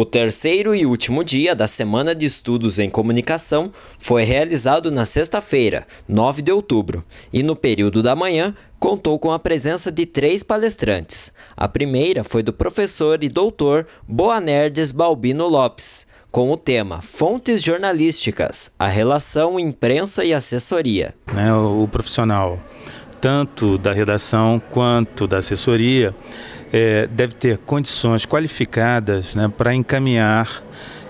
O terceiro e último dia da Semana de Estudos em Comunicação foi realizado na sexta-feira, 9 de outubro, e no período da manhã contou com a presença de três palestrantes. A primeira foi do professor e doutor Boanerdes Balbino Lopes, com o tema Fontes Jornalísticas, a relação imprensa e assessoria. É, o profissional tanto da redação quanto da assessoria, é, deve ter condições qualificadas né, para encaminhar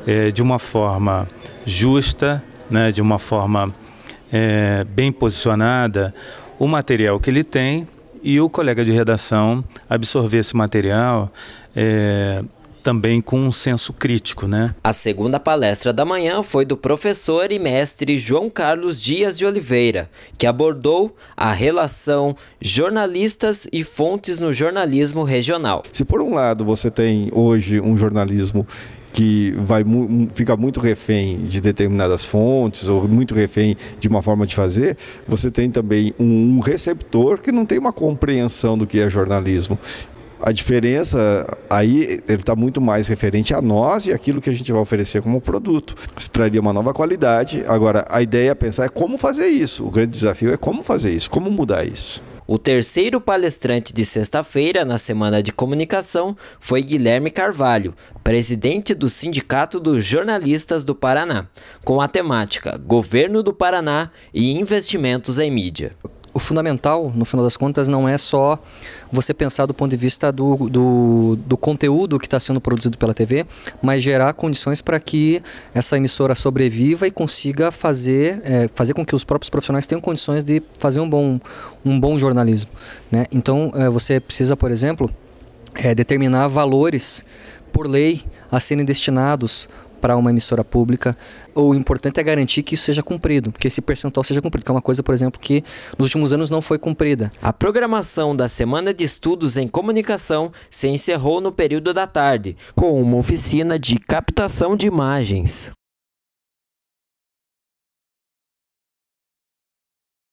é, de uma forma justa, né, de uma forma é, bem posicionada, o material que ele tem e o colega de redação absorver esse material é, também com um senso crítico, né? A segunda palestra da manhã foi do professor e mestre João Carlos Dias de Oliveira, que abordou a relação jornalistas e fontes no jornalismo regional. Se por um lado você tem hoje um jornalismo que vai fica muito refém de determinadas fontes ou muito refém de uma forma de fazer, você tem também um, receptor que não tem uma compreensão do que é jornalismo. A diferença aí ele está muito mais referente a nós e aquilo que a gente vai oferecer como produto. Isso traria uma nova qualidade. Agora, a ideia é pensar é como fazer isso. O grande desafio é como fazer isso, como mudar isso. O terceiro palestrante de sexta-feira na semana de comunicação foi Guilherme Carvalho, presidente do Sindicato dos Jornalistas do Paraná, com a temática Governo do Paraná e Investimentos em Mídia o fundamental, no final das contas, não é só você pensar do ponto de vista do, do, do conteúdo que está sendo produzido pela TV, mas gerar condições para que essa emissora sobreviva e consiga fazer, é, fazer com que os próprios profissionais tenham condições de fazer um bom, um bom jornalismo. Né? Então, é, você precisa, por exemplo, é, determinar valores por lei a serem destinados para uma emissora pública. O importante é garantir que isso seja cumprido, que esse percentual seja cumprido, que é uma coisa, por exemplo, que nos últimos anos não foi cumprida. A programação da Semana de Estudos em Comunicação se encerrou no período da tarde, com uma oficina de captação de imagens.